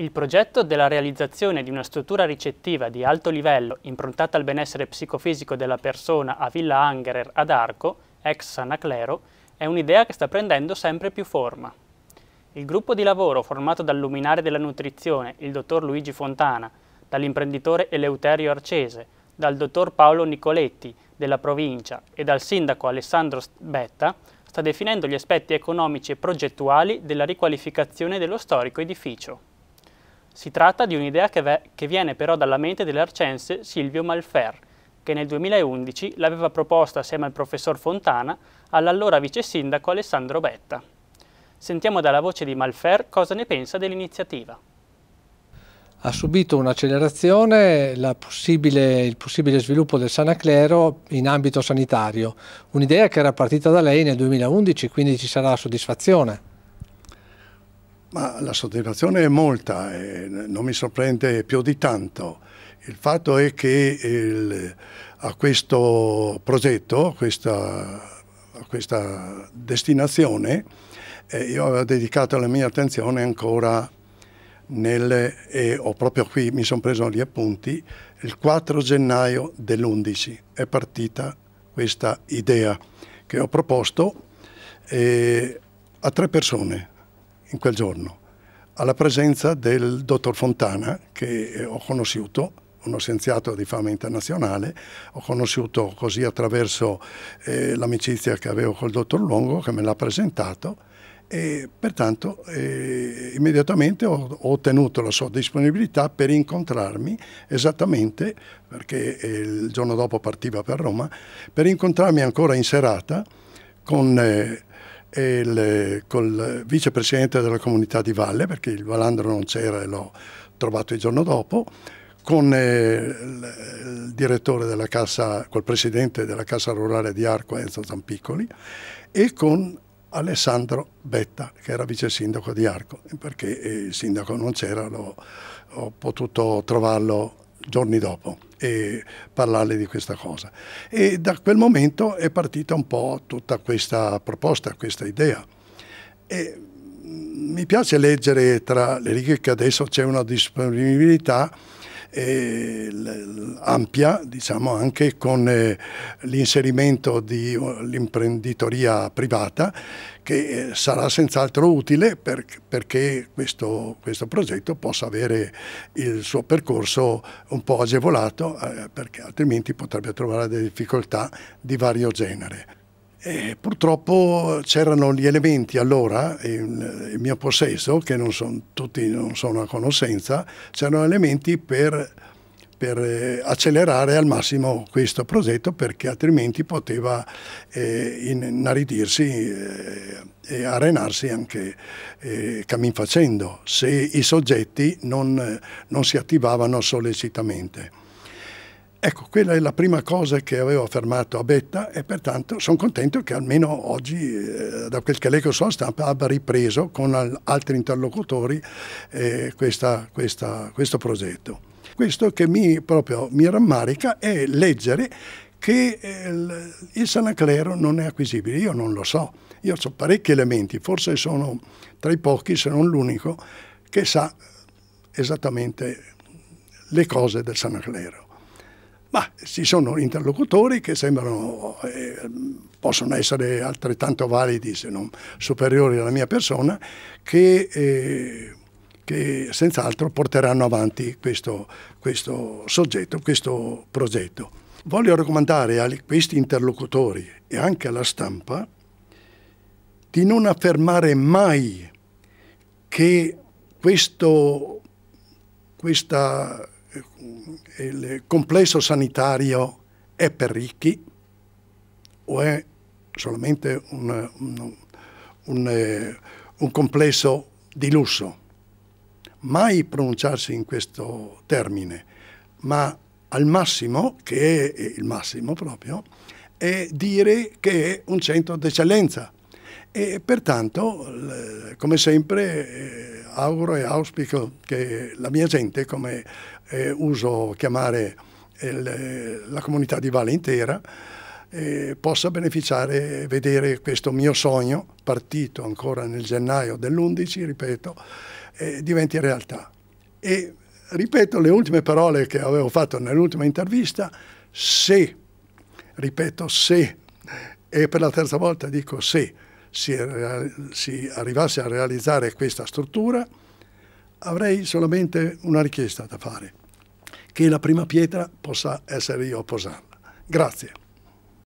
Il progetto della realizzazione di una struttura ricettiva di alto livello improntata al benessere psicofisico della persona a Villa Angerer ad Arco, ex Sanaclero, è un'idea che sta prendendo sempre più forma. Il gruppo di lavoro formato dal luminare della nutrizione, il dottor Luigi Fontana, dall'imprenditore Eleuterio Arcese, dal dottor Paolo Nicoletti della provincia e dal sindaco Alessandro Betta, sta definendo gli aspetti economici e progettuali della riqualificazione dello storico edificio. Si tratta di un'idea che, che, viene però dalla mente dell'arcense Silvio Malfer, che nel 2011 l'aveva proposta assieme al professor Fontana all'allora vice sindaco Alessandro Betta. Sentiamo dalla voce di Malfer cosa ne pensa dell'iniziativa. Ha subito un'accelerazione possibile, il possibile sviluppo del Sanaclero in ambito sanitario, un'idea che era partita da lei nel 2011, quindi ci sarà soddisfazione. Ma la soddisfazione è molta, eh, non mi sorprende più di tanto. Il fatto è che il, a questo progetto, questa, a questa destinazione, eh, io avevo dedicato la mia attenzione ancora nel, e ho proprio qui, mi sono preso gli appunti, il 4 gennaio dell'11 è partita questa idea che ho proposto eh, a tre persone in quel giorno, alla presenza del dottor Fontana che ho conosciuto, uno scienziato di fama internazionale, ho conosciuto così attraverso eh, l'amicizia che avevo col dottor Longo che me l'ha presentato e pertanto eh, immediatamente ho, ho, ottenuto la sua disponibilità per incontrarmi esattamente, perché eh, il giorno dopo partiva per Roma, per incontrarmi ancora in serata con eh, e il, col vicepresidente della comunità di Valle, perché il Valandro non c'era e l'ho trovato il giorno dopo, con eh, il, direttore della Cassa, col presidente della Cassa Rurale di Arco Enzo Zampiccoli e con Alessandro Betta, che era vice sindaco di Arco, perché eh, il sindaco non c'era, ho potuto trovarlo giorni dopo e parlarle di questa cosa. E da quel momento è partita un po' tutta questa proposta, questa idea. E mi piace leggere tra le righe che adesso c'è una disponibilità eh, ampia, diciamo anche con eh, l'inserimento dell'imprenditoria privata che eh, sarà senz'altro utile per, perché questo, questo, progetto possa avere il suo percorso un po' agevolato eh, perché altrimenti potrebbe trovare delle difficoltà di vario genere. E eh, purtroppo c'erano gli elementi allora in, eh, in mio possesso, che non son, tutti non sono a conoscenza, c'erano elementi per, per, eh, accelerare al massimo questo progetto perché altrimenti poteva eh, inaridirsi eh, e arenarsi anche eh, cammin facendo se i soggetti non, non si attivavano sollecitamente. Ecco, quella è la prima cosa che avevo affermato a Betta e pertanto sono contento che almeno oggi, eh, da quel che leggo sulla stampa, abbia ripreso con al altri interlocutori eh, questa, questa, questo progetto. Questo che mi, proprio, mi rammarica è leggere che eh, il Sanaclero non è acquisibile. Io non lo so, io ho parecchi elementi, forse sono tra i pochi, se non l'unico, che sa esattamente le cose del Sanaclero. Ma ci sono interlocutori che sembrano, eh, possono essere altrettanto validi, se non superiori alla mia persona, che, eh, che senz'altro porteranno avanti questo, questo soggetto, questo progetto. Voglio raccomandare a questi interlocutori e anche alla stampa di non affermare mai che questo, questa il complesso sanitario è per ricchi o è solamente un, un, un, eh, un complesso di lusso? Mai pronunciarsi in questo termine, ma al massimo, che è eh, il massimo proprio, è dire che è un centro d'eccellenza. E pertanto, come sempre, eh, auguro e auspico che la mia gente, come eh, uso chiamare il, la comunità di Valle intera, eh, possa beneficiare e vedere questo mio sogno, partito ancora nel gennaio dell'11, ripeto, eh, diventi realtà. E ripeto le ultime parole che avevo fatto nell'ultima intervista, se, ripeto se, e per la terza volta dico se, si, si arrivasse a realizzare questa struttura, avrei solamente una richiesta da fare, che la prima pietra possa essere io a posarla. Grazie.